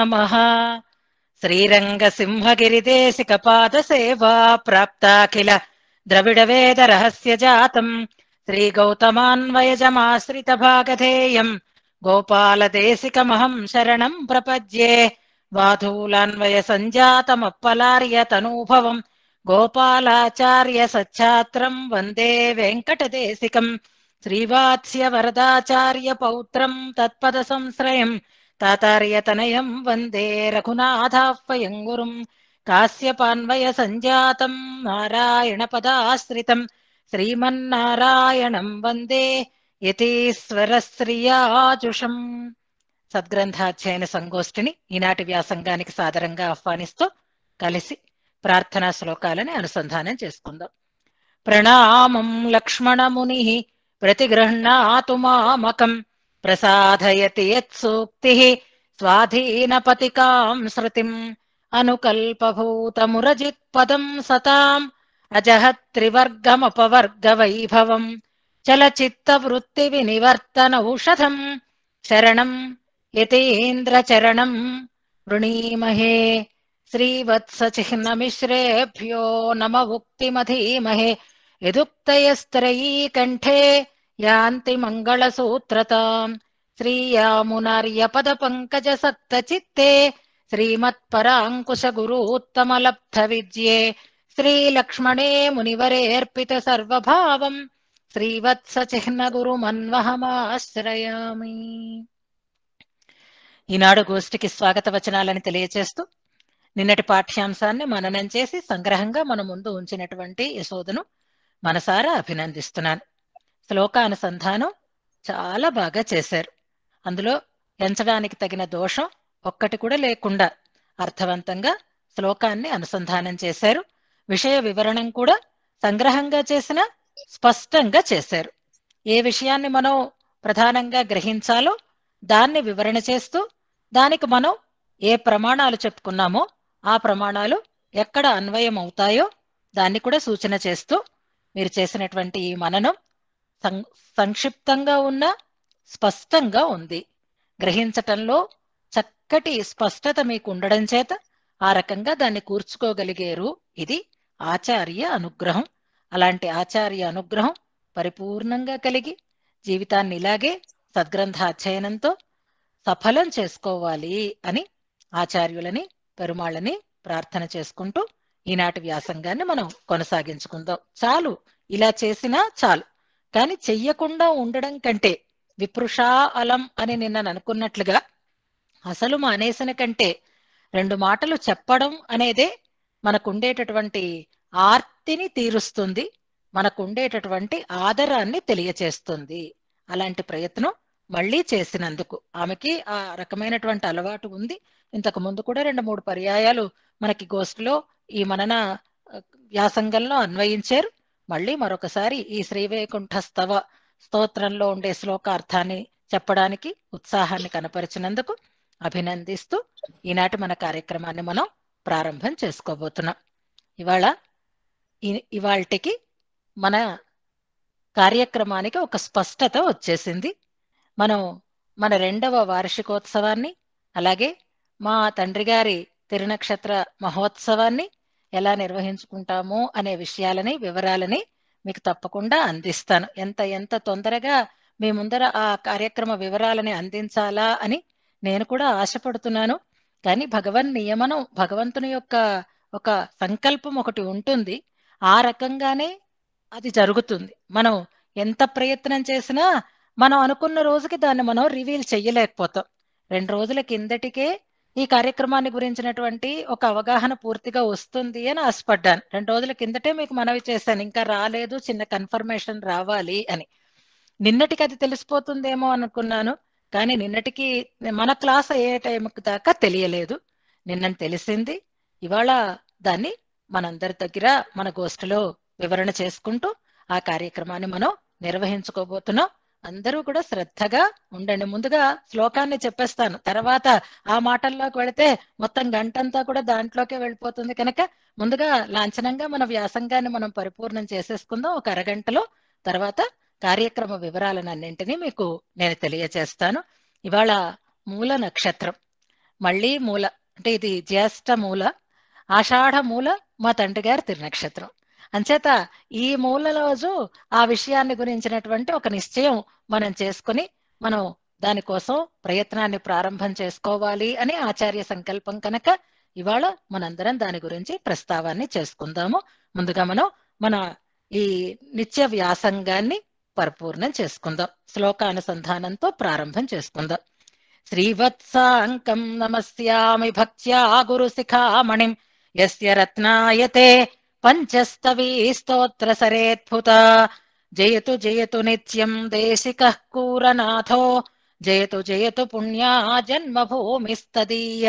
नमः श्रीरङ्गसिंहगिरिदेशिकपादसेवा प्राप्ताखिल द्रविडवेदरहस्यजातम् श्रीगौतमान्वयजमाश्रितभागधेयम् गोपालदेशिकमहम् शरणम् प्रपद्ये वाधूलान्वयसञ्जातमप्पलार्यतनूभवम् गोपालाचार्यसच्छात्रम् वन्दे वेङ्कटदेशिकम् श्रीवात्स्यवरदाचार्यपौत्रम् तत्पदसंश्रयम् తాతార్యతనయం వందే రఘునాథాహ్వయం గురుం కాశ్యపాన్వయ సంజాతం నారాయణపదాశ్రితం శ్రీమన్నారాయణం వందే శ్రీయాజుషం సద్గ్రంథాధ్యయన సంగోష్ఠిని ఈనాటి వ్యాసంగానికి సాదరంగా ఆహ్వానిస్తూ కలిసి ప్రార్థనా శ్లోకాలని అనుసంధానం చేసుకుందాం ప్రణామం లక్ష్మణముని ప్రతిగృహ్ణాతు మామకం प्रसाधयति यत्सूक्तिः स्वाधीनपतिकाम् श्रुतिम् अनुकल्पभूतमुरजित्पदम् सताम् अजः चलचित्तवृत्तिविनिवर्तन औषधम् शरणम् यतीन्द्रचरणम् वृणीमहे श्रीवत्सचिह्नमिश्रेभ्यो नम उक्तिमधीमहे यदुक्तयस्त्रयी कण्ठे యాంతి పంకజ చిత్తే यान्ति मङ्गलसूत्रताम् श्रीयामुनार्यपदपङ्कजसत्तचित्ते श्रीमत्पराङ्कुशगुरूत्तमलब्धविद्ये చిహ్న గురు మన్వహమాశ్రయామి ఈనాడు గోష్ఠికి స్వాగత వచనాలని తెలియచేస్తూ నిన్నటి పాఠ్యాంశాన్ని మననం చేసి సంగ్రహంగా మన ముందు ఉంచినటువంటి యశోదను మనసారా అభినందిస్తున్నాను శ్లోకానుసంధానం చాలా బాగా చేశారు అందులో ఎంచడానికి తగిన దోషం ఒక్కటి కూడా లేకుండా అర్థవంతంగా శ్లోకాన్ని అనుసంధానం చేశారు విషయ వివరణం కూడా సంగ్రహంగా చేసిన స్పష్టంగా చేశారు ఏ విషయాన్ని మనం ప్రధానంగా గ్రహించాలో దాన్ని వివరణ చేస్తూ దానికి మనం ఏ ప్రమాణాలు చెప్పుకున్నామో ఆ ప్రమాణాలు ఎక్కడ అన్వయం అవుతాయో దాన్ని కూడా సూచన చేస్తూ మీరు చేసినటువంటి ఈ మననం సంక్షిప్తంగా ఉన్న స్పష్టంగా ఉంది గ్రహించటంలో చక్కటి స్పష్టత మీకు ఉండడం చేత ఆ రకంగా దాన్ని కూర్చుకోగలిగారు ఇది ఆచార్య అనుగ్రహం అలాంటి ఆచార్య అనుగ్రహం పరిపూర్ణంగా కలిగి జీవితాన్ని ఇలాగే సద్గ్రంథ అధ్యయనంతో సఫలం చేసుకోవాలి అని ఆచార్యులని పెరుమాళ్ళని ప్రార్థన చేసుకుంటూ ఈనాటి వ్యాసంగాన్ని మనం కొనసాగించుకుందాం చాలు ఇలా చేసినా చాలు కానీ చెయ్యకుండా ఉండడం కంటే విపృషా అలం అని నిన్న అనుకున్నట్లుగా అసలు మానేసిన కంటే రెండు మాటలు చెప్పడం అనేదే మనకుండేటటువంటి ఆర్తిని తీరుస్తుంది మనకుండేటటువంటి ఆదరాన్ని తెలియచేస్తుంది అలాంటి ప్రయత్నం మళ్ళీ చేసినందుకు ఆమెకి ఆ రకమైనటువంటి అలవాటు ఉంది ఇంతకు ముందు కూడా రెండు మూడు పర్యాయాలు మనకి గోష్ఠిలో ఈ మనన వ్యాసంగంలో అన్వయించారు మళ్ళీ మరొకసారి ఈ శ్రీవైకుంఠస్తవ స్తోత్రంలో ఉండే శ్లోకార్థాన్ని చెప్పడానికి ఉత్సాహాన్ని కనపరిచినందుకు అభినందిస్తూ ఈనాటి మన కార్యక్రమాన్ని మనం ప్రారంభం చేసుకోబోతున్నాం ఇవాళ ఇవాళకి మన కార్యక్రమానికి ఒక స్పష్టత వచ్చేసింది మనం మన రెండవ వార్షికోత్సవాన్ని అలాగే మా తండ్రి గారి తిరునక్షత్ర మహోత్సవాన్ని ఎలా నిర్వహించుకుంటాము అనే విషయాలని వివరాలని మీకు తప్పకుండా అందిస్తాను ఎంత ఎంత తొందరగా మీ ముందర ఆ కార్యక్రమ వివరాలని అందించాలా అని నేను కూడా ఆశపడుతున్నాను కానీ భగవన్ నియమనం భగవంతుని యొక్క ఒక సంకల్పం ఒకటి ఉంటుంది ఆ రకంగానే అది జరుగుతుంది మనం ఎంత ప్రయత్నం చేసినా మనం అనుకున్న రోజుకి దాన్ని మనం రివీల్ చెయ్యలేకపోతాం రెండు రోజుల కిందటికే ఈ కార్యక్రమాన్ని గురించినటువంటి ఒక అవగాహన పూర్తిగా వస్తుంది అని ఆశపడ్డాను రెండు రోజుల కిందటే మీకు మనవి చేశాను ఇంకా రాలేదు చిన్న కన్ఫర్మేషన్ రావాలి అని నిన్నటికి అది తెలిసిపోతుందేమో అనుకున్నాను కానీ నిన్నటికి మన క్లాస్ అయ్యే టైంకి దాకా తెలియలేదు నిన్న తెలిసింది ఇవాళ దాన్ని మనందరి దగ్గర మన గోష్ఠిలో వివరణ చేసుకుంటూ ఆ కార్యక్రమాన్ని మనం నిర్వహించుకోబోతున్నాం అందరూ కూడా శ్రద్ధగా ఉండండి ముందుగా శ్లోకాన్ని చెప్పేస్తాను తర్వాత ఆ మాటల్లోకి వెళితే మొత్తం గంటంతా కూడా దాంట్లోకే వెళ్ళిపోతుంది కనుక ముందుగా లాంఛనంగా మన వ్యాసంగాన్ని మనం పరిపూర్ణం చేసేసుకుందాం ఒక అరగంటలో తర్వాత కార్యక్రమ వివరాలను అన్నింటినీ మీకు నేను తెలియచేస్తాను ఇవాళ మూల నక్షత్రం మళ్ళీ మూల అంటే ఇది జ్యేష్ఠ మూల ఆషాఢ మూల మా తండ్రి గారి తిరునక్షత్రం అంచేత ఈ మూల రోజు ఆ విషయాన్ని గురించినటువంటి ఒక నిశ్చయం మనం చేసుకుని మనం దానికోసం ప్రయత్నాన్ని ప్రారంభం చేసుకోవాలి అని ఆచార్య సంకల్పం కనుక ఇవాళ మనందరం దాని గురించి ప్రస్తావాన్ని చేసుకుందాము ముందుగా మనం మన ఈ నిత్య వ్యాసంగాన్ని పరిపూర్ణం చేసుకుందాం శ్లోకానుసంధానంతో ప్రారంభం చేసుకుందాం శ్రీవత్సాంకం నమస్యామి భక్త్యా గురు శిఖామణిం యస్య రత్నాయతే स्तोत्र सरेद्भुत जयतु जयतु नित्यम् देशिकः कूरनाथो जयतु जयतु पुण्या जन्मभूमिस्तदीय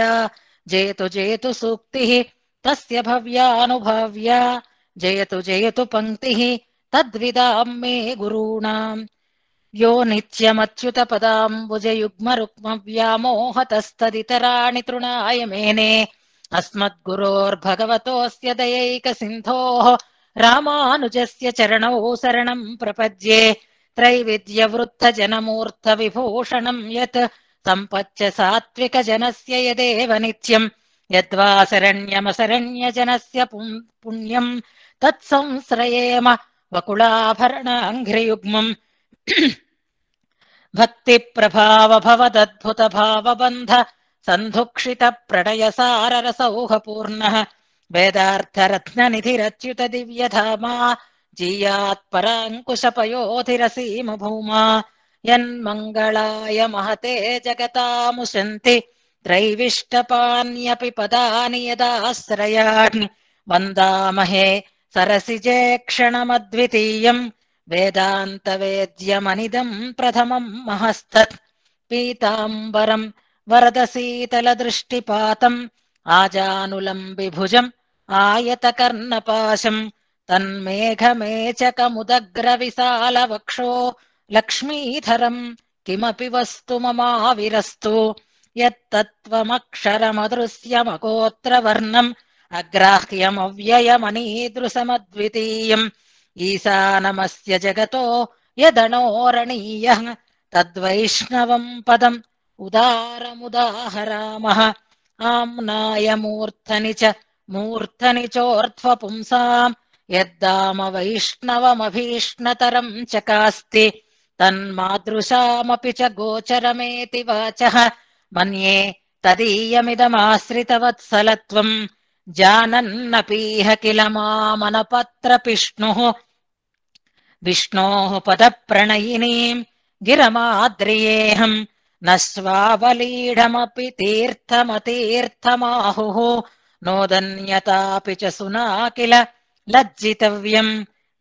जयतु जयतु सूक्तिः तस्य भव्यानुभव्या जयतु जयतु पङ्क्तिः तद्विदाम् मे गुरूणाम् यो नित्यमच्युतपदाम्बुजयुग्मरुग्मव्यामोहतस्तदितराणि तृणाय मेने अस्मद्गुरोर्भगवतोऽस्य दयैकसिन्धोः रामानुजस्य चरणौ शरणम् प्रपद्ये त्रैविध्यवृद्धजनमूर्धविभूषणम् यत् सम्पत्य सात्विकजनस्य यदेव नित्यम् यद्वासरण्यमसरण्यजनस्य पुण्यम् तत्संश्रयेम वकुलाभरणाङ्घ्रियुग्मम् भक्तिप्रभावभवदद्भुतभावबन्ध सन्धुक्षितप्रणयसाररसौहपूर्णः वेदार्थरत्ननिधिरच्युत दिव्यधामा जीयात्पराङ्कुशपयोऽधिरसीमभौमा यन्मङ्गलाय महते जगतामुशन्ति त्रैविष्टपान्यपि पदानि यदाश्रयाणि वन्दामहे सरसिजे क्षणमद्वितीयम् वेदान्तवेद्यमनिदम् प्रथमम् महस्तत् पीताम्बरम् वरदशीतलदृष्टिपातम् आजानुलम्बि भुजम् आयतकर्णपाशम् तन्मेघमेचकमुदग्रविशालवक्षो लक्ष्मीधरम् किमपि वस्तु ममाविरस्तु वर्णम् अग्राह्यमव्ययमनीदृशमद्वितीयम् ईशानमस्य जगतो यदणोरणीयः तद्वैष्णवम् पदम् उदारमुदाहरामः आम्नायमूर्धनि च मूर्धनि चोर्ध्वपुंसाम् यद्दाम वैष्णवमभीष्णतरम् चकास्ति तन्मादृशामपि च गोचरमेति वाचः मन्ये तदीयमिदमाश्रितवत्सलत्वम् जानन्नपीह किल मामनपत्रपिष्णुः विष्णोः पदप्रणयिनीम् गिरमाद्रियेऽहम् न श्वाबलीढमपि तीर्थमतीर्थमाहुः नोदन्यतापि च सुना किल लज्जितव्यम्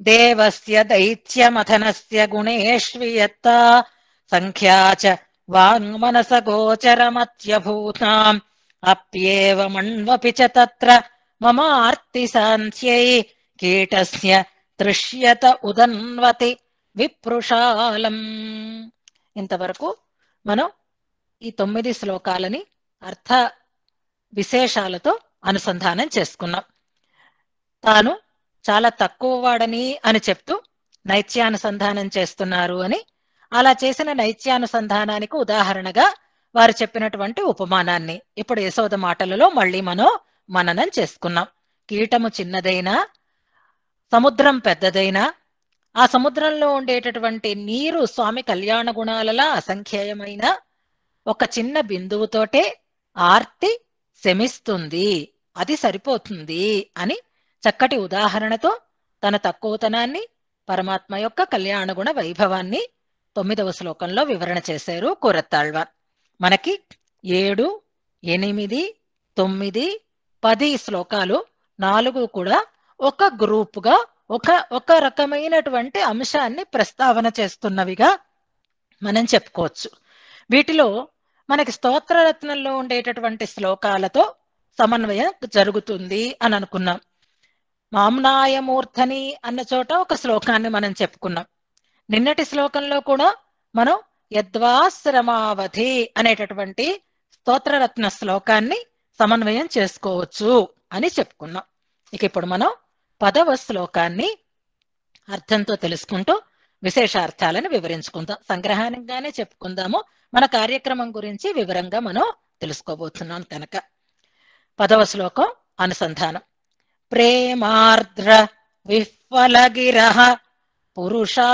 देवस्य दैत्यमथनस्य गुणेष्वियत्ता सङ्ख्या च वाङ्मनसगोचरमत्यभूताम् अप्येवमण्वपि च तत्र ममार्तिसान्ध्यै कीटस्य दृश्यत उदन्वति विप्रशालम् इन्तवरकु మనం ఈ తొమ్మిది శ్లోకాలని అర్థ విశేషాలతో అనుసంధానం చేసుకున్నాం తాను చాలా తక్కువ వాడని అని చెప్తూ నైత్యానుసంధానం చేస్తున్నారు అని అలా చేసిన నైత్యానుసంధానానికి ఉదాహరణగా వారు చెప్పినటువంటి ఉపమానాన్ని ఇప్పుడు యశోద మాటలలో మళ్ళీ మనం మననం చేసుకున్నాం కీటము చిన్నదైనా సముద్రం పెద్దదైనా ఆ సముద్రంలో ఉండేటటువంటి నీరు స్వామి కళ్యాణ గుణాలలా అసంఖ్యేయమైన ఒక చిన్న బిందువుతోటే ఆర్తి శమిస్తుంది అది సరిపోతుంది అని చక్కటి ఉదాహరణతో తన తక్కువతనాన్ని పరమాత్మ యొక్క కళ్యాణ గుణ వైభవాన్ని తొమ్మిదవ శ్లోకంలో వివరణ చేశారు కూరత్తాళ్వార్ మనకి ఏడు ఎనిమిది తొమ్మిది పది శ్లోకాలు నాలుగు కూడా ఒక గ్రూపుగా ఒక ఒక రకమైనటువంటి అంశాన్ని ప్రస్తావన చేస్తున్నవిగా మనం చెప్పుకోవచ్చు వీటిలో మనకి స్తోత్రరత్నంలో ఉండేటటువంటి శ్లోకాలతో సమన్వయం జరుగుతుంది అని అనుకున్నాం మామ్నాయమూర్ధని అన్న చోట ఒక శ్లోకాన్ని మనం చెప్పుకున్నాం నిన్నటి శ్లోకంలో కూడా మనం యద్వాశ్రమావధి అనేటటువంటి స్తోత్రరత్న శ్లోకాన్ని సమన్వయం చేసుకోవచ్చు అని చెప్పుకున్నాం ఇక ఇప్పుడు మనం పదవ శ్లోకాన్ని అర్థంతో తెలుసుకుంటూ విశేషార్థాలను వివరించుకుందాం సంగ్రహంగానే చెప్పుకుందాము మన కార్యక్రమం గురించి వివరంగా మనం తెలుసుకోబోతున్నాం కనుక పదవ శ్లోకం అనుసంధానం ప్రేమార్ద్ర విఫలగిర పురుషా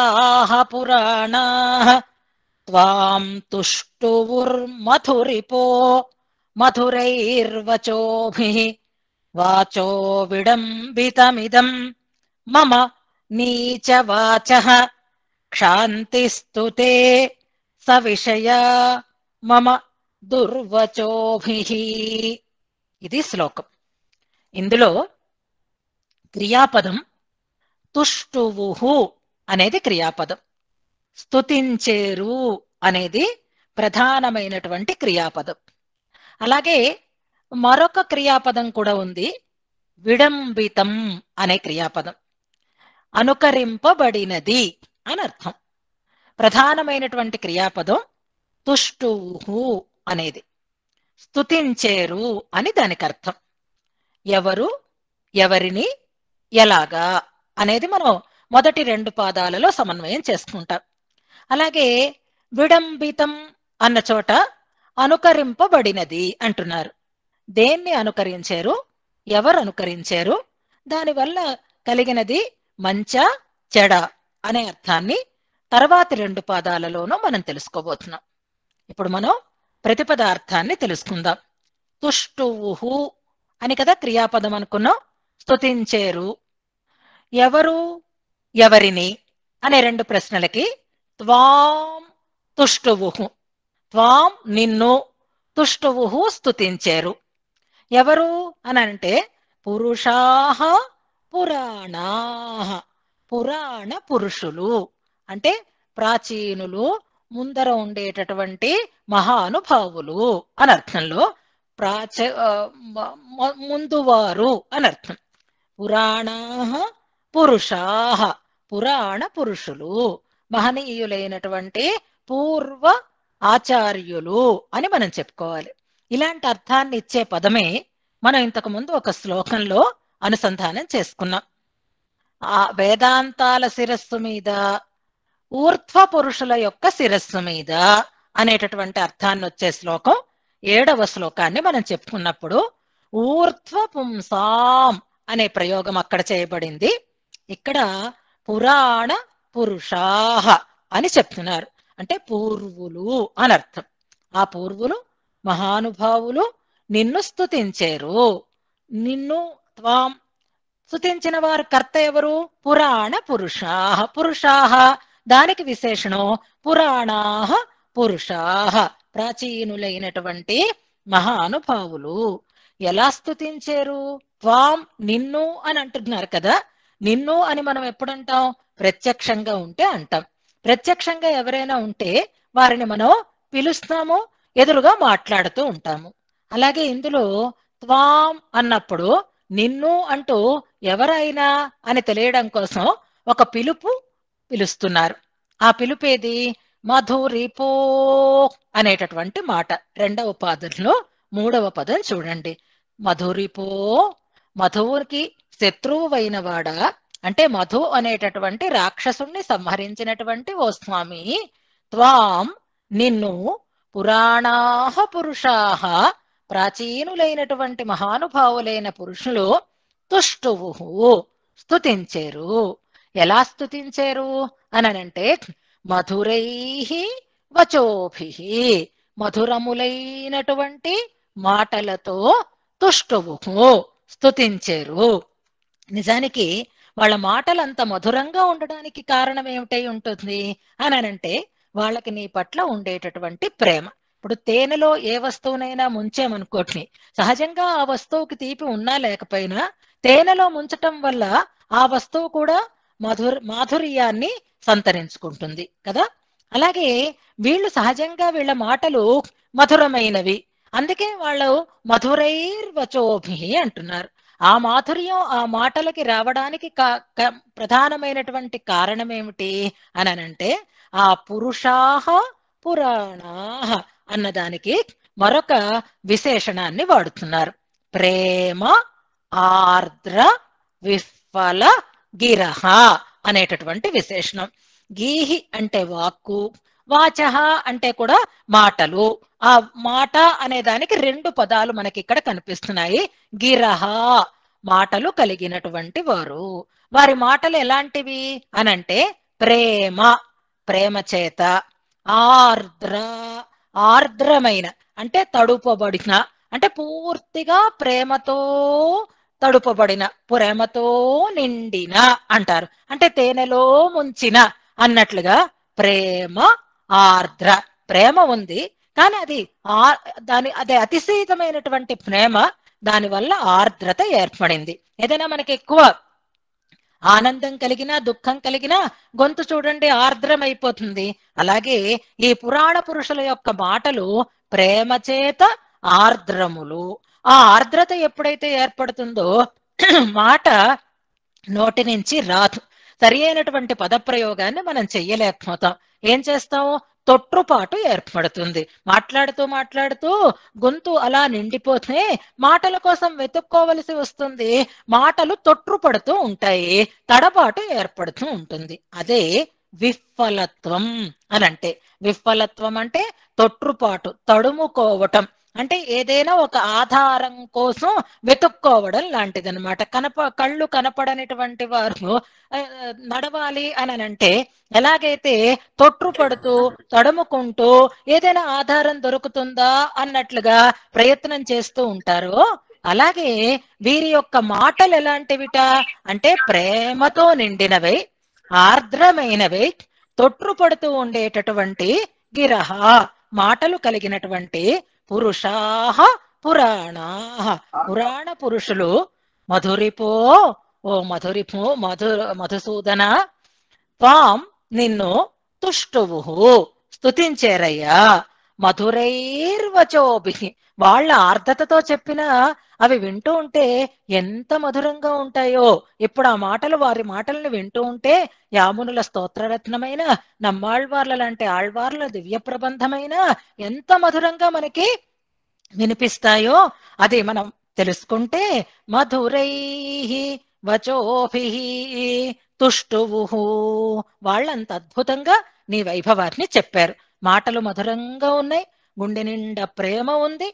పురాణా త్వాం మధురైర్వచోభి వాచో విడంబితమిదం మమ వాచ క్షాంతిస్తు స విషయ మమ దుర్వచోభి ఇది శ్లోకం ఇందులో క్రియాపదం తుష్టువుహు అనేది క్రియాపదం స్తుతించేరు అనేది ప్రధానమైనటువంటి క్రియాపదం అలాగే మరొక క్రియాపదం కూడా ఉంది విడంబితం అనే క్రియాపదం అనుకరింపబడినది అని అర్థం ప్రధానమైనటువంటి క్రియాపదం తుష్టుహు అనేది స్తుతించేరు అని దానికి అర్థం ఎవరు ఎవరిని ఎలాగా అనేది మనం మొదటి రెండు పాదాలలో సమన్వయం చేసుకుంటాం అలాగే విడంబితం అన్న చోట అనుకరింపబడినది అంటున్నారు దేన్ని అనుకరించారు ఎవరు అనుకరించారు దానివల్ల కలిగినది మంచ చెడ అనే అర్థాన్ని తర్వాతి రెండు పాదాలలోనూ మనం తెలుసుకోబోతున్నాం ఇప్పుడు మనం ప్రతిపదార్థాన్ని తెలుసుకుందాం తుష్టువుహు అని కదా క్రియాపదం అనుకున్నాం స్తుతించేరు ఎవరు ఎవరిని అనే రెండు ప్రశ్నలకి త్వాం తుష్టువుహు త్వాం నిన్ను తుష్టువుహు స్తుతించేరు ఎవరు అని అంటే పురుషాహ పురాణా పురాణ పురుషులు అంటే ప్రాచీనులు ముందర ఉండేటటువంటి మహానుభావులు అని అర్థంలో ప్రాచ ముందువారు అని అర్థం పురాణా పురుషా పురాణ పురుషులు మహనీయులైనటువంటి పూర్వ ఆచార్యులు అని మనం చెప్పుకోవాలి ఇలాంటి అర్థాన్ని ఇచ్చే పదమే మనం ఇంతకు ముందు ఒక శ్లోకంలో అనుసంధానం చేసుకున్నాం ఆ వేదాంతాల శిరస్సు మీద ఊర్ధ్వ పురుషుల యొక్క శిరస్సు మీద అనేటటువంటి అర్థాన్ని వచ్చే శ్లోకం ఏడవ శ్లోకాన్ని మనం చెప్పుకున్నప్పుడు ఊర్ధ్వ పుంసాం అనే ప్రయోగం అక్కడ చేయబడింది ఇక్కడ పురాణ పురుషాహ అని చెప్తున్నారు అంటే పూర్వులు అని అర్థం ఆ పూర్వులు మహానుభావులు నిన్ను స్థుతించారు నిన్ను త్వాం స్థుతించిన వారు కర్త ఎవరు పురాణ పురుషా పురుషా దానికి విశేషణం పురాణా పురుషా ప్రాచీనులైనటువంటి మహానుభావులు ఎలా స్థుతించారు త్వాం నిన్ను అని అంటున్నారు కదా నిన్ను అని మనం ఎప్పుడంటాం ప్రత్యక్షంగా ఉంటే అంటాం ప్రత్యక్షంగా ఎవరైనా ఉంటే వారిని మనం పిలుస్తాము ఎదురుగా మాట్లాడుతూ ఉంటాము అలాగే ఇందులో త్వాం అన్నప్పుడు నిన్ను అంటూ ఎవరైనా అని తెలియడం కోసం ఒక పిలుపు పిలుస్తున్నారు ఆ పిలుపేది మధురిపో అనేటటువంటి మాట రెండవ పాదంలో మూడవ పదం చూడండి మధురిపో మధువుకి శత్రువు అయిన వాడా అంటే మధు అనేటటువంటి రాక్షసుణ్ణి సంహరించినటువంటి ఓ స్వామి త్వాం నిన్ను పురాణాహ పురుషాహ ప్రాచీనులైనటువంటి మహానుభావులైన పురుషులు తుష్టువు స్థుతించారు ఎలా స్థుతించారు అననంటే మధురై వచోభి మధురములైనటువంటి మాటలతో తుష్టువు స్థుతించారు నిజానికి వాళ్ళ మాటలు అంత మధురంగా ఉండడానికి కారణం ఏమిటై ఉంటుంది అని అనంటే వాళ్ళకి నీ పట్ల ఉండేటటువంటి ప్రేమ ఇప్పుడు తేనెలో ఏ వస్తువునైనా ముంచేమనుకోండి సహజంగా ఆ వస్తువుకి తీపి ఉన్నా లేకపోయినా తేనెలో ముంచటం వల్ల ఆ వస్తువు కూడా మధుర్ మాధుర్యాన్ని సంతరించుకుంటుంది కదా అలాగే వీళ్ళు సహజంగా వీళ్ళ మాటలు మధురమైనవి అందుకే వాళ్ళు మధురైర్వచోభి అంటున్నారు ఆ మాధుర్యం ఆ మాటలకి రావడానికి ప్రధానమైనటువంటి కారణం ఏమిటి అని అంటే ఆ పురుషాహ పురాణా అన్నదానికి మరొక విశేషణాన్ని వాడుతున్నారు ప్రేమ ఆర్ద్ర విఫల గిరహ అనేటటువంటి విశేషణం గీహి అంటే వాక్కు వాచహ అంటే కూడా మాటలు ఆ మాట అనే దానికి రెండు పదాలు మనకి ఇక్కడ కనిపిస్తున్నాయి గిరహ మాటలు కలిగినటువంటి వారు వారి మాటలు ఎలాంటివి అనంటే ప్రేమ ప్రేమ చేత ఆర్ద్ర ఆర్ద్రమైన అంటే తడుపబడిన అంటే పూర్తిగా ప్రేమతో తడుపబడిన ప్రేమతో నిండిన అంటారు అంటే తేనెలో ముంచిన అన్నట్లుగా ప్రేమ ఆర్ద్ర ప్రేమ ఉంది కానీ అది ఆ దాని అదే అతిశీతమైనటువంటి ప్రేమ దానివల్ల ఆర్ద్రత ఏర్పడింది ఏదైనా మనకి ఎక్కువ ఆనందం కలిగినా దుఃఖం కలిగినా గొంతు చూడండి ఆర్ద్రమైపోతుంది అలాగే ఈ పురాణ పురుషుల యొక్క మాటలు ప్రేమ చేత ఆర్ద్రములు ఆ ఆర్ద్రత ఎప్పుడైతే ఏర్పడుతుందో మాట నోటి నుంచి రాదు సరి అయినటువంటి పదప్రయోగాన్ని మనం చెయ్యలేకపోతాం ఏం చేస్తాము తొట్రుపాటు ఏర్పడుతుంది మాట్లాడుతూ మాట్లాడుతూ గొంతు అలా నిండిపోతే మాటల కోసం వెతుక్కోవలసి వస్తుంది మాటలు తొట్రుపడుతూ ఉంటాయి తడబాటు ఏర్పడుతూ ఉంటుంది అదే విఫలత్వం అని అంటే విఫలత్వం అంటే తొట్రుపాటు తడుముకోవటం అంటే ఏదైనా ఒక ఆధారం కోసం వెతుక్కోవడం అనమాట కనప కళ్ళు కనపడనటువంటి వారు నడవాలి అని అంటే ఎలాగైతే పడుతూ తడుముకుంటూ ఏదైనా ఆధారం దొరుకుతుందా అన్నట్లుగా ప్రయత్నం చేస్తూ ఉంటారో అలాగే వీరి యొక్క మాటలు ఎలాంటివిట అంటే ప్రేమతో నిండినవై ఆర్ద్రమైనవై పడుతూ ఉండేటటువంటి గిరహ మాటలు కలిగినటువంటి పురుషాహ పురాణా పురాణ పురుషులు మధురిపో ఓ మధురిపో మధు మధుసూదన పాం నిన్ను తుష్టువు స్తుతించేరయ్యా మధురైర్వచోభి వాళ్ళ ఆర్ధతతో చెప్పిన అవి వింటూ ఉంటే ఎంత మధురంగా ఉంటాయో ఇప్పుడు ఆ మాటలు వారి మాటల్ని వింటూ ఉంటే యామునుల స్తోత్రరత్నమైన నమ్మాళ్వార్ల లాంటి ఆళ్వార్ల దివ్య ప్రబంధమైన ఎంత మధురంగా మనకి వినిపిస్తాయో అది మనం తెలుసుకుంటే మధురై వచోభి తుష్టువు వాళ్ళంత అద్భుతంగా నీ వైభవాన్ని చెప్పారు మాటలు మధురంగా ఉన్నాయి గుండె నిండా ప్రేమ ఉంది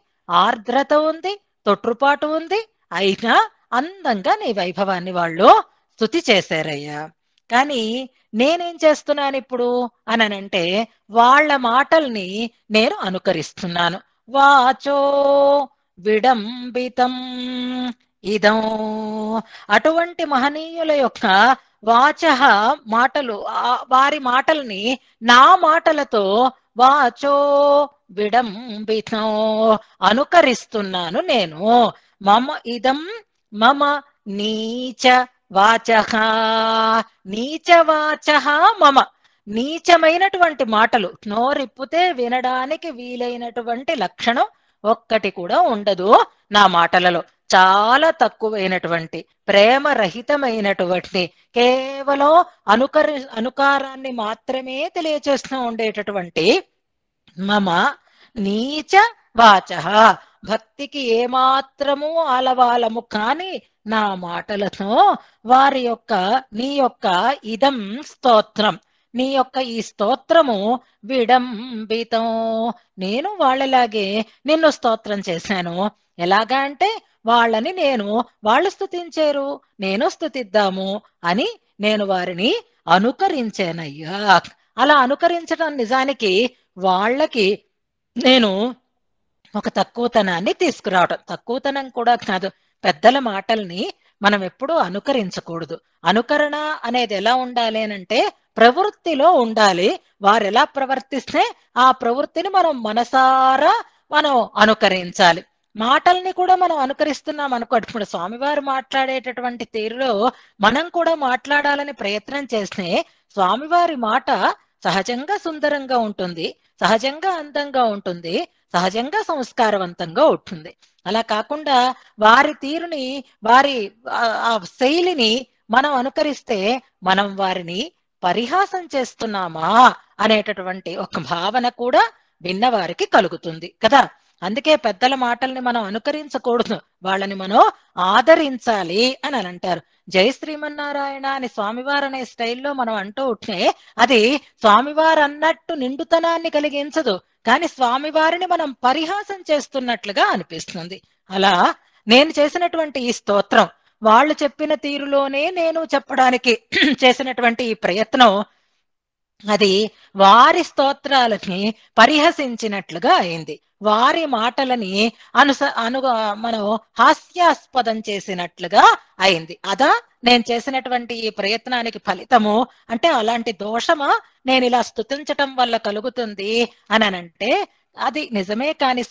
ఆర్ద్రత ఉంది తొట్రుపాటు ఉంది అయినా అందంగా నీ వైభవాన్ని వాళ్ళు స్థుతి చేశారయ్యా కానీ నేనేం చేస్తున్నాను ఇప్పుడు అనంటే వాళ్ళ మాటల్ని నేను అనుకరిస్తున్నాను వాచో విడంబితం ఇదం అటువంటి మహనీయుల యొక్క వాచ మాటలు వారి మాటల్ని నా మాటలతో వాచో విడంబితం అనుకరిస్తున్నాను నేను మమ ఇదం మమ నీచ వాచ నీచ వాచ మమ నీచమైనటువంటి మాటలు నోరిప్పితే వినడానికి వీలైనటువంటి లక్షణం ఒక్కటి కూడా ఉండదు నా మాటలలో చాలా తక్కువైనటువంటి ప్రేమ రహితమైనటువంటి కేవలం అనుకరి అనుకారాన్ని మాత్రమే తెలియచేస్తూ ఉండేటటువంటి మమ నీచ వాచ భక్తికి ఏమాత్రము అలవాలము కాని నా మాటలతో వారి యొక్క నీ యొక్క ఇదం స్తోత్రం నీ యొక్క ఈ స్తోత్రము విడంబితం నేను వాళ్ళలాగే నిన్ను స్తోత్రం చేశాను ఎలాగా అంటే వాళ్ళని నేను వాళ్ళు స్థుతించారు నేను స్థుతిద్దాము అని నేను వారిని అనుకరించానయ్యా అలా అనుకరించడం నిజానికి వాళ్ళకి నేను ఒక తక్కువతనాన్ని తీసుకురావటం తక్కువతనం కూడా కాదు పెద్దల మాటల్ని మనం ఎప్పుడూ అనుకరించకూడదు అనుకరణ అనేది ఎలా ఉండాలి అంటే ప్రవృత్తిలో ఉండాలి వారు ఎలా ప్రవర్తిస్తే ఆ ప్రవృత్తిని మనం మనసారా మనం అనుకరించాలి మాటల్ని కూడా మనం అనుకరిస్తున్నాం అనుకోండి ఇప్పుడు స్వామివారు మాట్లాడేటటువంటి తీరులో మనం కూడా మాట్లాడాలని ప్రయత్నం చేస్తే స్వామివారి మాట సహజంగా సుందరంగా ఉంటుంది సహజంగా అందంగా ఉంటుంది సహజంగా సంస్కారవంతంగా ఉంటుంది అలా కాకుండా వారి తీరుని వారి శైలిని మనం అనుకరిస్తే మనం వారిని పరిహాసం చేస్తున్నామా అనేటటువంటి ఒక భావన కూడా విన్నవారికి కలుగుతుంది కదా అందుకే పెద్దల మాటల్ని మనం అనుకరించకూడదు వాళ్ళని మనం ఆదరించాలి అని అని అంటారు జై శ్రీమన్నారాయణ అని స్వామివారు అనే స్టైల్లో మనం అంటూ ఉంటే అది స్వామివారు అన్నట్టు నిండుతనాన్ని కలిగించదు కానీ స్వామివారిని మనం పరిహాసం చేస్తున్నట్లుగా అనిపిస్తుంది అలా నేను చేసినటువంటి ఈ స్తోత్రం వాళ్ళు చెప్పిన తీరులోనే నేను చెప్పడానికి చేసినటువంటి ఈ ప్రయత్నం అది వారి స్తోత్రాలని పరిహసించినట్లుగా అయింది వారి మాటలని అనుస అను మనం హాస్యాస్పదం చేసినట్లుగా అయింది అదా నేను చేసినటువంటి ఈ ప్రయత్నానికి ఫలితము అంటే అలాంటి దోషమా నేను ఇలా స్థుతించటం వల్ల కలుగుతుంది అని అంటే అది నిజమే కాని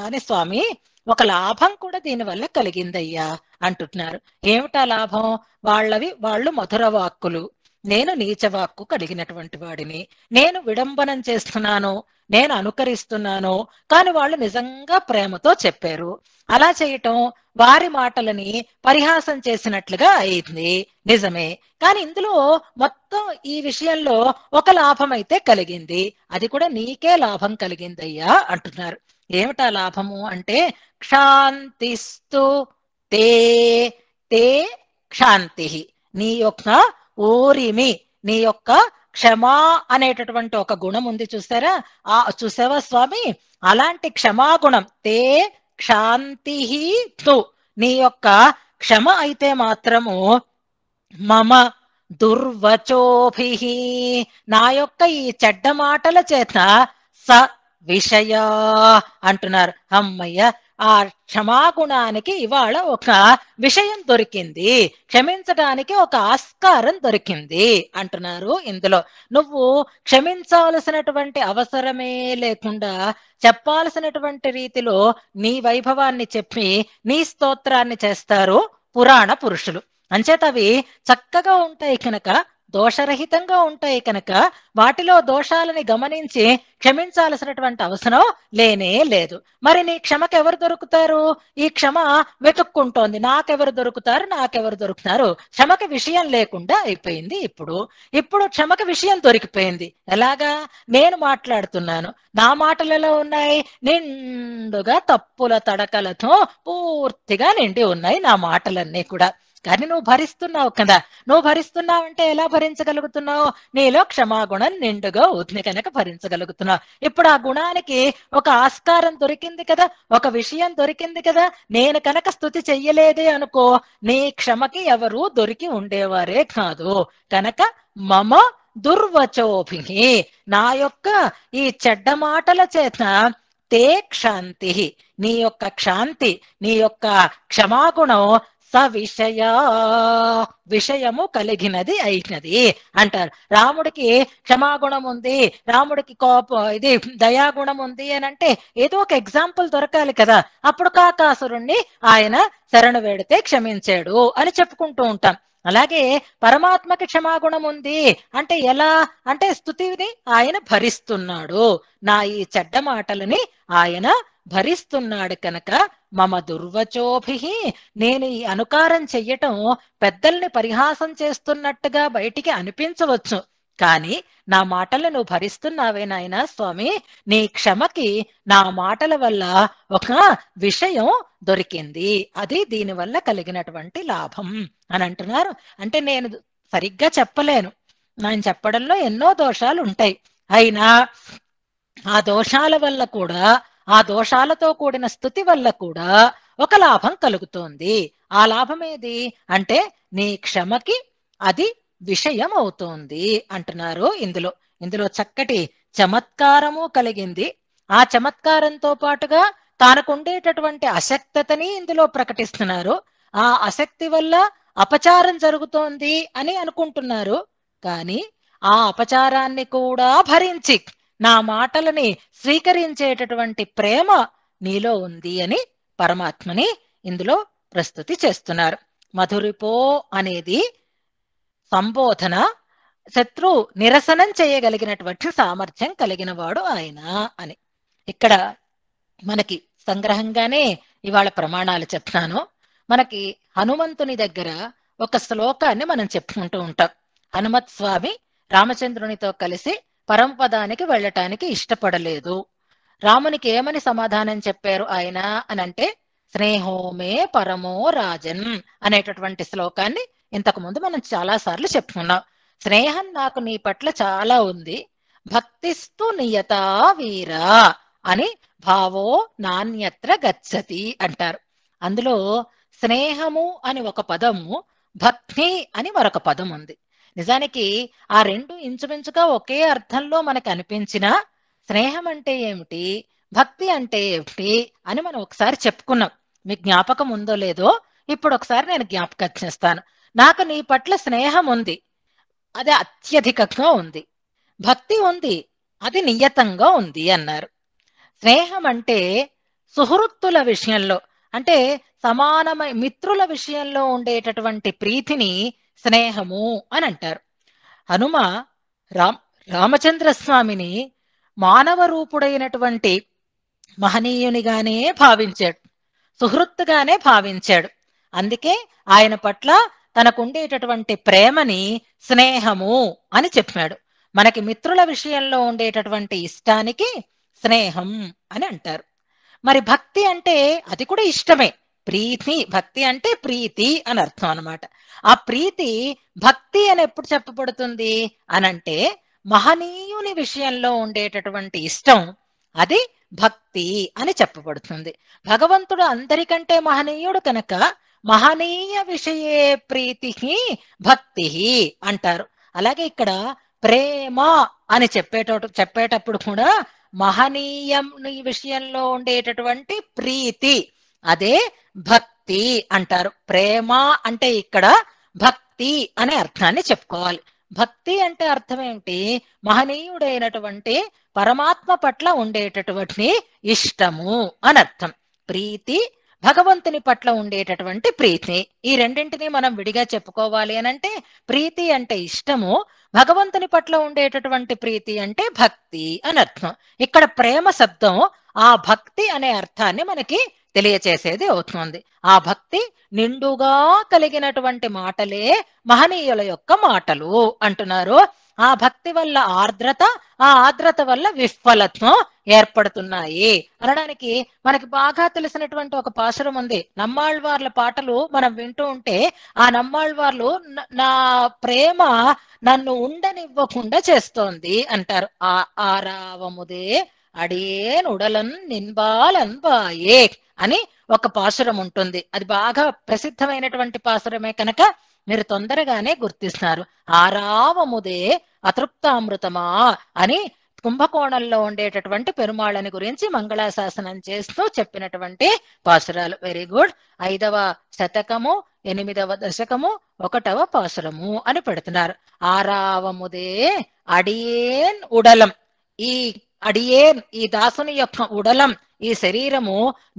కానీ స్వామి ఒక లాభం కూడా దీనివల్ల కలిగిందయ్యా అంటున్నారు ఏమిటా లాభం వాళ్ళవి వాళ్ళు మధుర వాక్కులు నేను నీచవాక్కు కలిగినటువంటి వాడిని నేను విడంబనం చేస్తున్నాను నేను అనుకరిస్తున్నాను కానీ వాళ్ళు నిజంగా ప్రేమతో చెప్పారు అలా చేయటం వారి మాటలని పరిహాసం చేసినట్లుగా అయింది నిజమే కానీ ఇందులో మొత్తం ఈ విషయంలో ఒక లాభం అయితే కలిగింది అది కూడా నీకే లాభం కలిగిందయ్యా అంటున్నారు ఏమిటా లాభము అంటే క్షాంతిస్తు తే తే క్షాంతి నీ యొక్క ఓరిమి నీ యొక్క క్షమా అనేటటువంటి ఒక గుణం ఉంది చూసారా ఆ చూసావా స్వామి అలాంటి క్షమాగుణం తే క్షాంతి తు నీ యొక్క క్షమ అయితే మాత్రము మమ దుర్వచోభి నా యొక్క ఈ చెడ్డ మాటల చేత స విషయా అంటున్నారు అమ్మయ్య ఆ క్షమాగుణానికి ఇవాళ ఒక విషయం దొరికింది క్షమించడానికి ఒక ఆస్కారం దొరికింది అంటున్నారు ఇందులో నువ్వు క్షమించాల్సినటువంటి అవసరమే లేకుండా చెప్పాల్సినటువంటి రీతిలో నీ వైభవాన్ని చెప్పి నీ స్తోత్రాన్ని చేస్తారు పురాణ పురుషులు అంచేత అవి చక్కగా ఉంటాయి కనుక దోషరహితంగా ఉంటాయి కనుక వాటిలో దోషాలని గమనించి క్షమించాల్సినటువంటి అవసరం లేనే లేదు మరి నీ క్షమకి ఎవరు దొరుకుతారు ఈ క్షమ వెతుక్కుంటోంది నాకెవరు దొరుకుతారు నాకెవరు దొరుకుతారు క్షమకి విషయం లేకుండా అయిపోయింది ఇప్పుడు ఇప్పుడు క్షమకి విషయం దొరికిపోయింది ఎలాగా నేను మాట్లాడుతున్నాను నా మాటలలో ఉన్నాయి నిండుగా తప్పుల తడకలతో పూర్తిగా నిండి ఉన్నాయి నా మాటలన్నీ కూడా కానీ నువ్వు భరిస్తున్నావు కదా నువ్వు భరిస్తున్నావు అంటే ఎలా భరించగలుగుతున్నావు నీలో క్షమాగుణం నిండుగా అవుతుంది కనుక భరించగలుగుతున్నావు ఇప్పుడు ఆ గుణానికి ఒక ఆస్కారం దొరికింది కదా ఒక విషయం దొరికింది కదా నేను కనుక స్థుతి చెయ్యలేదే అనుకో నీ క్షమకి ఎవరూ దొరికి ఉండేవారే కాదు కనుక మమ దుర్వచోభి నా యొక్క ఈ చెడ్డ మాటల చేత తే క్షాంతి నీ యొక్క క్షాంతి నీ యొక్క క్షమాగుణం స విషయ విషయము కలిగినది అయినది అంటారు రాముడికి క్షమాగుణం ఉంది రాముడికి కోపం ఇది దయాగుణం ఉంది అని అంటే ఏదో ఒక ఎగ్జాంపుల్ దొరకాలి కదా అప్పుడు కాకాసురుణ్ణి ఆయన శరణు వేడితే క్షమించాడు అని చెప్పుకుంటూ ఉంటాం అలాగే పరమాత్మకి క్షమాగుణం ఉంది అంటే ఎలా అంటే స్థుతిని ఆయన భరిస్తున్నాడు నా ఈ చెడ్డ మాటలని ఆయన భరిస్తున్నాడు కనుక మమ దుర్వచోభి నేను ఈ అనుకారం చెయ్యటం పెద్దల్ని పరిహాసం చేస్తున్నట్టుగా బయటికి అనిపించవచ్చు కానీ నా మాటలు నువ్వు భరిస్తున్నావే నాయన స్వామి నీ క్షమకి నా మాటల వల్ల ఒక విషయం దొరికింది అది దీనివల్ల కలిగినటువంటి లాభం అని అంటున్నారు అంటే నేను సరిగ్గా చెప్పలేను నేను చెప్పడంలో ఎన్నో దోషాలు ఉంటాయి అయినా ఆ దోషాల వల్ల కూడా ఆ దోషాలతో కూడిన స్థుతి వల్ల కూడా ఒక లాభం కలుగుతోంది ఆ లాభం ఏది అంటే నీ క్షమకి అది విషయం అవుతోంది అంటున్నారు ఇందులో ఇందులో చక్కటి చమత్కారము కలిగింది ఆ చమత్కారంతో పాటుగా ఉండేటటువంటి అశక్తతని ఇందులో ప్రకటిస్తున్నారు ఆ అశక్తి వల్ల అపచారం జరుగుతోంది అని అనుకుంటున్నారు కానీ ఆ అపచారాన్ని కూడా భరించి నా మాటలని స్వీకరించేటటువంటి ప్రేమ నీలో ఉంది అని పరమాత్మని ఇందులో ప్రస్తుతి చేస్తున్నారు మధురిపో అనేది సంబోధన శత్రు నిరసనం చేయగలిగినటువంటి సామర్థ్యం కలిగిన వాడు ఆయన అని ఇక్కడ మనకి సంగ్రహంగానే ఇవాళ ప్రమాణాలు చెప్తాను మనకి హనుమంతుని దగ్గర ఒక శ్లోకాన్ని మనం చెప్పుకుంటూ ఉంటాం హనుమత్ స్వామి రామచంద్రునితో కలిసి పరంపదానికి వెళ్ళటానికి ఇష్టపడలేదు రామునికి ఏమని సమాధానం చెప్పారు ఆయన అని అంటే స్నేహోమే పరమో రాజన్ అనేటటువంటి శ్లోకాన్ని ఇంతకు ముందు మనం చాలా సార్లు చెప్పుకున్నాం స్నేహం నాకు నీ పట్ల చాలా ఉంది భక్తిస్తు నియతా వీరా అని భావో నాణ్యత్ర గచ్చతి అంటారు అందులో స్నేహము అని ఒక పదము భక్తి అని మరొక పదం ఉంది నిజానికి ఆ రెండు ఇంచుమించుగా ఒకే అర్థంలో మనకు అనిపించిన స్నేహం అంటే ఏమిటి భక్తి అంటే ఏమిటి అని మనం ఒకసారి చెప్పుకున్నాం మీ జ్ఞాపకం ఉందో లేదో ఇప్పుడు ఒకసారి నేను జ్ఞాపకం చేస్తాను నాకు నీ పట్ల స్నేహం ఉంది అది అత్యధికంగా ఉంది భక్తి ఉంది అది నియతంగా ఉంది అన్నారు స్నేహం అంటే సుహృత్తుల విషయంలో అంటే సమానమై మిత్రుల విషయంలో ఉండేటటువంటి ప్రీతిని స్నేహము అని అంటారు హనుమ రామ్ రామచంద్ర స్వామిని మానవ రూపుడైనటువంటి మహనీయునిగానే భావించాడు సుహృత్తుగానే భావించాడు అందుకే ఆయన పట్ల తనకుండేటటువంటి ప్రేమని స్నేహము అని చెప్పాడు మనకి మిత్రుల విషయంలో ఉండేటటువంటి ఇష్టానికి స్నేహం అని అంటారు మరి భక్తి అంటే అది కూడా ఇష్టమే ప్రీతి భక్తి అంటే ప్రీతి అని అర్థం అనమాట ఆ ప్రీతి భక్తి అని ఎప్పుడు చెప్పబడుతుంది అనంటే మహనీయుని విషయంలో ఉండేటటువంటి ఇష్టం అది భక్తి అని చెప్పబడుతుంది భగవంతుడు అందరికంటే మహనీయుడు కనుక మహనీయ విషయే ప్రీతి భక్తి అంటారు అలాగే ఇక్కడ ప్రేమ అని చెప్పేట చెప్పేటప్పుడు కూడా మహనీయం విషయంలో ఉండేటటువంటి ప్రీతి అదే భక్తి అంటారు ప్రేమ అంటే ఇక్కడ భక్తి అనే అర్థాన్ని చెప్పుకోవాలి భక్తి అంటే అర్థం ఏంటి మహనీయుడైనటువంటి పరమాత్మ పట్ల ఉండేటటువంటి ఇష్టము అని అర్థం ప్రీతి భగవంతుని పట్ల ఉండేటటువంటి ప్రీతి ఈ రెండింటిని మనం విడిగా చెప్పుకోవాలి అనంటే ప్రీతి అంటే ఇష్టము భగవంతుని పట్ల ఉండేటటువంటి ప్రీతి అంటే భక్తి అని అర్థం ఇక్కడ ప్రేమ శబ్దం ఆ భక్తి అనే అర్థాన్ని మనకి తెలియచేసేది అవుతుంది ఆ భక్తి నిండుగా కలిగినటువంటి మాటలే మహనీయుల యొక్క మాటలు అంటున్నారు ఆ భక్తి వల్ల ఆర్ద్రత ఆ ఆర్ద్రత వల్ల విఫలత్వం ఏర్పడుతున్నాయి అనడానికి మనకి బాగా తెలిసినటువంటి ఒక పాశురం ఉంది నమ్మాళ్వార్ల పాటలు మనం వింటూ ఉంటే ఆ నమ్మాళ్వార్లు నా ప్రేమ నన్ను ఉండనివ్వకుండా చేస్తోంది అంటారు ఆ ఆరావముదే అడే నుడలన్ నిన్బాల్ అన్బాయే అని ఒక పాసురం ఉంటుంది అది బాగా ప్రసిద్ధమైనటువంటి పాసురమే కనుక మీరు తొందరగానే గుర్తిస్తున్నారు ఆరావముదే అతృప్తామృతమా అని కుంభకోణంలో ఉండేటటువంటి పెరుమాళని గురించి మంగళాశాసనం చేస్తూ చెప్పినటువంటి పాసురాలు వెరీ గుడ్ ఐదవ శతకము ఎనిమిదవ దశకము ఒకటవ పాసురము అని పెడుతున్నారు ఆరావముదే అడియేన్ ఉడలం ఈ అడియే ఈ దాసుని యొక్క ఉడలం ఈ శరీరము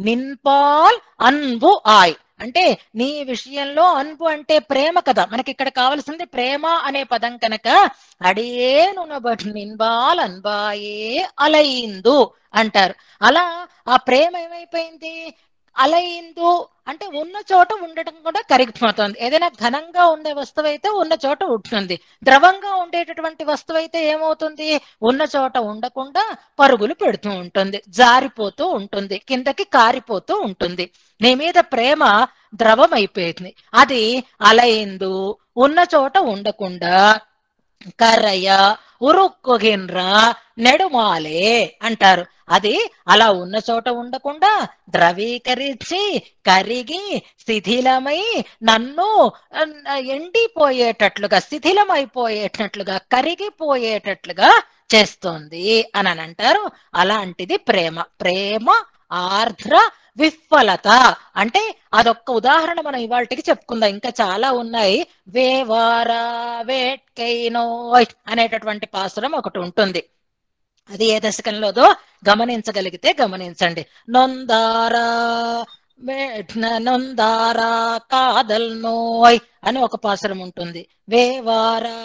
నిన్పాల్ అన్బు ఆయ్ అంటే నీ విషయంలో అన్బు అంటే ప్రేమ కదా మనకి ఇక్కడ కావలసింది ప్రేమ అనే పదం కనుక అడియే నునబట్ నిన్బాల్ అన్బాయే అలయిందు అంటారు అలా ఆ ప్రేమ ఏమైపోయింది అలా అంటే ఉన్న చోట ఉండటం కూడా కరిగిపోతుంది ఏదైనా ఘనంగా ఉండే వస్తువు అయితే ఉన్న చోట ఉంటుంది ద్రవంగా ఉండేటటువంటి వస్తువు అయితే ఏమవుతుంది ఉన్న చోట ఉండకుండా పరుగులు పెడుతూ ఉంటుంది జారిపోతూ ఉంటుంది కిందకి కారిపోతూ ఉంటుంది నీ మీద ప్రేమ ద్రవం అయిపోయింది అది అలయందు ఉన్న చోట ఉండకుండా కర్రయ్య ఉరుక్కుగిన్రా నెడుమాలే అంటారు అది అలా ఉన్న చోట ఉండకుండా ద్రవీకరించి కరిగి శిథిలమై నన్ను ఎండిపోయేటట్లుగా శిథిలమైపోయేటట్లుగా కరిగిపోయేటట్లుగా చేస్తుంది అని అంటారు అలాంటిది ప్రేమ ప్రేమ ఆర్ద్ర విఫలత అంటే అదొక్క ఉదాహరణ మనం ఇవాళకి చెప్పుకుందాం ఇంకా చాలా ఉన్నాయి అనేటటువంటి పాసురం ఒకటి ఉంటుంది అది ఏ దశకంలోదో గమనించగలిగితే గమనించండి నొందారా వేట్ననుందారా కాదల్ నోయ్ అని ఒక పాసరం ఉంటుంది వేవారా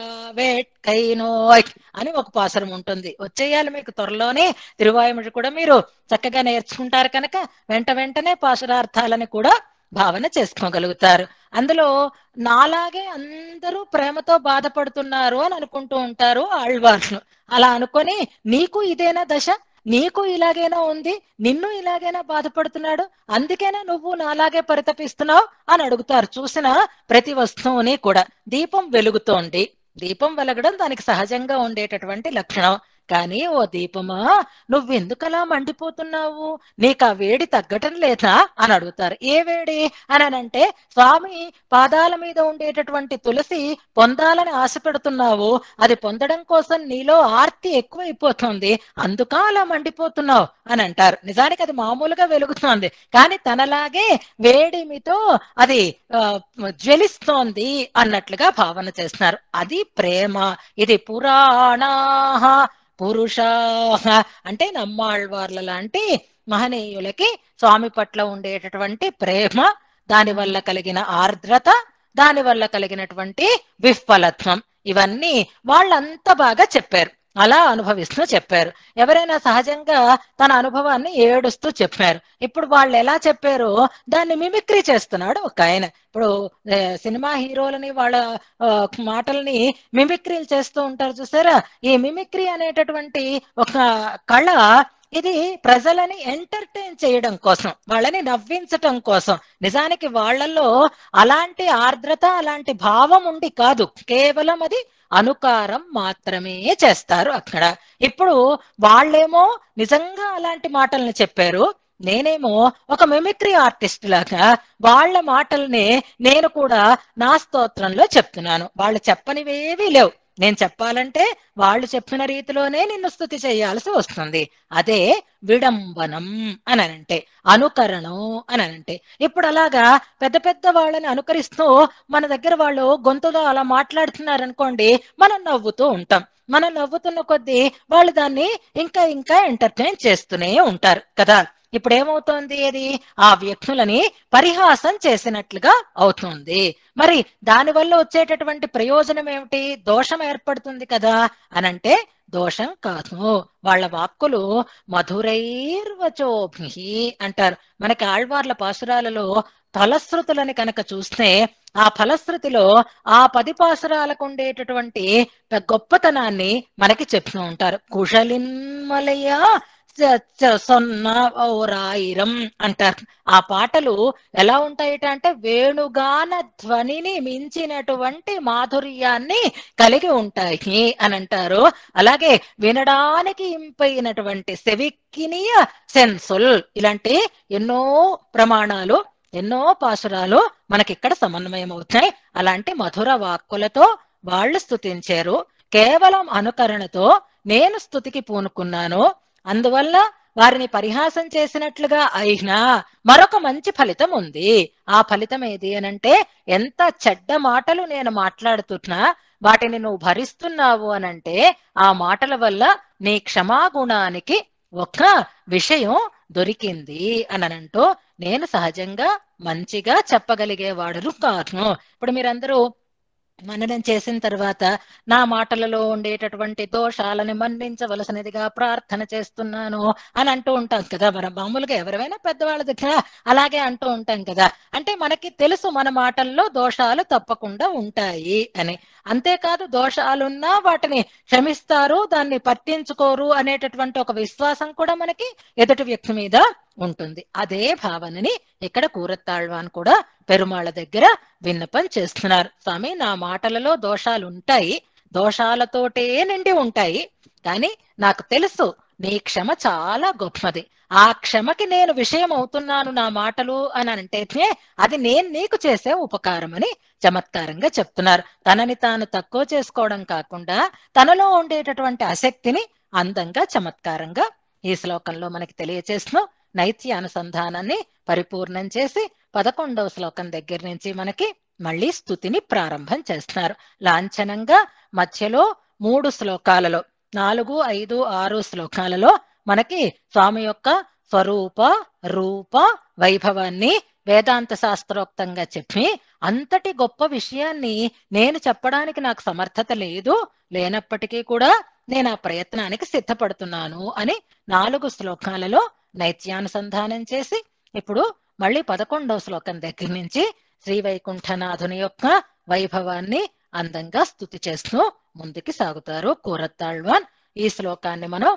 కై నోయ్ అని ఒక పాసరం ఉంటుంది వచ్చేయాలి మీకు త్వరలోనే తిరువాయుముడి కూడా మీరు చక్కగా నేర్చుకుంటారు కనుక వెంట వెంటనే పాసరార్థాలని కూడా భావన చేసుకోగలుగుతారు అందులో నాలాగే అందరూ ప్రేమతో బాధపడుతున్నారు అని అనుకుంటూ ఉంటారు ఆళ్వార్లు అలా అనుకొని నీకు ఇదేనా దశ నీకు ఇలాగైనా ఉంది నిన్ను ఇలాగైనా బాధపడుతున్నాడు అందుకైనా నువ్వు నాలాగే పరితపిస్తున్నావు అని అడుగుతారు చూసిన ప్రతి వస్తువుని కూడా దీపం వెలుగుతోంది దీపం వెలగడం దానికి సహజంగా ఉండేటటువంటి లక్షణం కానీ ఓ దీపమా నువ్వెందుకలా మండిపోతున్నావు నీకు ఆ వేడి తగ్గటం లేదా అని అడుగుతారు ఏ వేడి అని అంటే స్వామి పాదాల మీద ఉండేటటువంటి తులసి పొందాలని ఆశ పెడుతున్నావు అది పొందడం కోసం నీలో ఆర్తి ఎక్కువైపోతుంది అందుక అలా మండిపోతున్నావు అని అంటారు నిజానికి అది మామూలుగా వెలుగుతోంది కానీ తనలాగే వేడిమితో అది జ్వలిస్తోంది అన్నట్లుగా భావన చేస్తున్నారు అది ప్రేమ ఇది పురాణా పురుషా అంటే నమ్మాళ్వార్ల లాంటి మహనీయులకి స్వామి పట్ల ఉండేటటువంటి ప్రేమ దాని వల్ల కలిగిన ఆర్ద్రత దాని వల్ల కలిగినటువంటి విఫలత్వం ఇవన్నీ వాళ్ళంతా బాగా చెప్పారు అలా అనుభవిస్తూ చెప్పారు ఎవరైనా సహజంగా తన అనుభవాన్ని ఏడుస్తూ చెప్పారు ఇప్పుడు వాళ్ళు ఎలా చెప్పారో దాన్ని మిమిక్రీ చేస్తున్నాడు ఒక ఆయన ఇప్పుడు సినిమా హీరోలని వాళ్ళ మాటల్ని మిమిక్రీలు చేస్తూ ఉంటారు చూసారా ఈ మిమిక్రీ అనేటటువంటి ఒక కళ ఇది ప్రజలని ఎంటర్టైన్ చేయడం కోసం వాళ్ళని నవ్వించటం కోసం నిజానికి వాళ్ళల్లో అలాంటి ఆర్ద్రత అలాంటి భావం ఉండి కాదు కేవలం అది అనుకారం మాత్రమే చేస్తారు అక్కడ ఇప్పుడు వాళ్ళేమో నిజంగా అలాంటి మాటల్ని చెప్పారు నేనేమో ఒక మిమిక్రీ ఆర్టిస్ట్ లాగా వాళ్ళ మాటల్ని నేను కూడా నా స్తోత్రంలో చెప్తున్నాను వాళ్ళు చెప్పనివేవీ లేవు నేను చెప్పాలంటే వాళ్ళు చెప్పిన రీతిలోనే నిన్ను స్థుతి చేయాల్సి వస్తుంది అదే విడంబనం అని అనంటే అనుకరణం అని అనంటే ఇప్పుడు అలాగా పెద్ద పెద్ద వాళ్ళని అనుకరిస్తూ మన దగ్గర వాళ్ళు గొంతులో అలా మాట్లాడుతున్నారు అనుకోండి మనం నవ్వుతూ ఉంటాం మనం నవ్వుతున్న కొద్దీ వాళ్ళు దాన్ని ఇంకా ఇంకా ఎంటర్టైన్ చేస్తూనే ఉంటారు కదా ఇప్పుడు ఏమవుతోంది అది ఆ వ్యక్తులని పరిహాసం చేసినట్లుగా అవుతుంది మరి దానివల్ల వచ్చేటటువంటి ప్రయోజనం ఏమిటి దోషం ఏర్పడుతుంది కదా అనంటే దోషం కాదు వాళ్ళ వాక్కులు మధురైర్వచోభి అంటారు మనకి ఆళ్వార్ల పాసురాలలో ఫలశ్రుతులని కనుక చూస్తే ఆ ఫలశ్రుతిలో ఆ పది పాసురాలకు ఉండేటటువంటి గొప్పతనాన్ని మనకి చెప్తూ ఉంటారు కుశలిన్మలయ సొన్న ఓరాయిరం అంటారు ఆ పాటలు ఎలా ఉంటాయట అంటే వేణుగాన ధ్వనిని మించినటువంటి మాధుర్యాన్ని కలిగి ఉంటాయి అని అంటారు అలాగే వినడానికి ఇంపైనటువంటి సెవికినియ సెన్సుల్ ఇలాంటి ఎన్నో ప్రమాణాలు ఎన్నో పాసురాలు మనకిక్కడ సమన్వయం అవుతాయి అలాంటి మధుర వాక్కులతో వాళ్ళు స్థుతించారు కేవలం అనుకరణతో నేను స్థుతికి పూనుకున్నాను అందువల్ల వారిని పరిహాసం చేసినట్లుగా అయినా మరొక మంచి ఫలితం ఉంది ఆ ఫలితం ఏది అనంటే ఎంత చెడ్డ మాటలు నేను మాట్లాడుతున్నా వాటిని నువ్వు భరిస్తున్నావు అనంటే ఆ మాటల వల్ల నీ క్షమాగుణానికి ఒక విషయం దొరికింది అనంటూ నేను సహజంగా మంచిగా చెప్పగలిగేవాడు వాడును కాను ఇప్పుడు మీరందరూ మననం చేసిన తర్వాత నా మాటలలో ఉండేటటువంటి దోషాలని మన్నించవలసినదిగా ప్రార్థన చేస్తున్నాను అని అంటూ ఉంటాం కదా మనం మామూలుగా ఎవరైనా పెద్దవాళ్ళ దగ్గర అలాగే అంటూ ఉంటాం కదా అంటే మనకి తెలుసు మన మాటల్లో దోషాలు తప్పకుండా ఉంటాయి అని అంతేకాదు దోషాలున్నా వాటిని క్షమిస్తారు దాన్ని పట్టించుకోరు అనేటటువంటి ఒక విశ్వాసం కూడా మనకి ఎదుటి వ్యక్తి మీద ఉంటుంది అదే భావనని ఇక్కడ కూరత్తాళ్వాన్ కూడా పెరుమాళ దగ్గర విన్నపం చేస్తున్నారు స్వామి నా మాటలలో దోషాలు ఉంటాయి దోషాలతోటే నిండి ఉంటాయి కానీ నాకు తెలుసు నీ క్షమ చాలా గొప్పది ఆ క్షమకి నేను విషయం అవుతున్నాను నా మాటలు అని అంటే అది నేను నీకు చేసే ఉపకారం అని చమత్కారంగా చెప్తున్నారు తనని తాను తక్కువ చేసుకోవడం కాకుండా తనలో ఉండేటటువంటి ఆసక్తిని అందంగా చమత్కారంగా ఈ శ్లోకంలో మనకి తెలియచేస్తున్నాం నైత్య అనుసంధానాన్ని పరిపూర్ణం చేసి పదకొండవ శ్లోకం దగ్గర నుంచి మనకి మళ్ళీ స్థుతిని ప్రారంభం చేస్తున్నారు లాంఛనంగా మధ్యలో మూడు శ్లోకాలలో నాలుగు ఐదు ఆరు శ్లోకాలలో మనకి స్వామి యొక్క స్వరూప రూప వైభవాన్ని వేదాంత శాస్త్రోక్తంగా చెప్పి అంతటి గొప్ప విషయాన్ని నేను చెప్పడానికి నాకు సమర్థత లేదు లేనప్పటికీ కూడా నేను ఆ ప్రయత్నానికి సిద్ధపడుతున్నాను అని నాలుగు శ్లోకాలలో నైత్యానుసంధానం చేసి ఇప్పుడు మళ్ళీ పదకొండవ శ్లోకం దగ్గర నుంచి శ్రీవైకుంఠనాథుని యొక్క వైభవాన్ని అందంగా స్థుతి చేస్తూ ముందుకి సాగుతారు కూరత్తాళ్వాన్ ఈ శ్లోకాన్ని మనం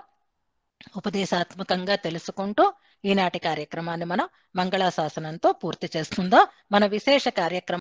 ఉపదేశాత్మకంగా తెలుసుకుంటూ ఈనాటి కార్యక్రమాన్ని మనం మంగళాశాసనంతో పూర్తి చేస్తుందో మన విశేష కార్యక్రమం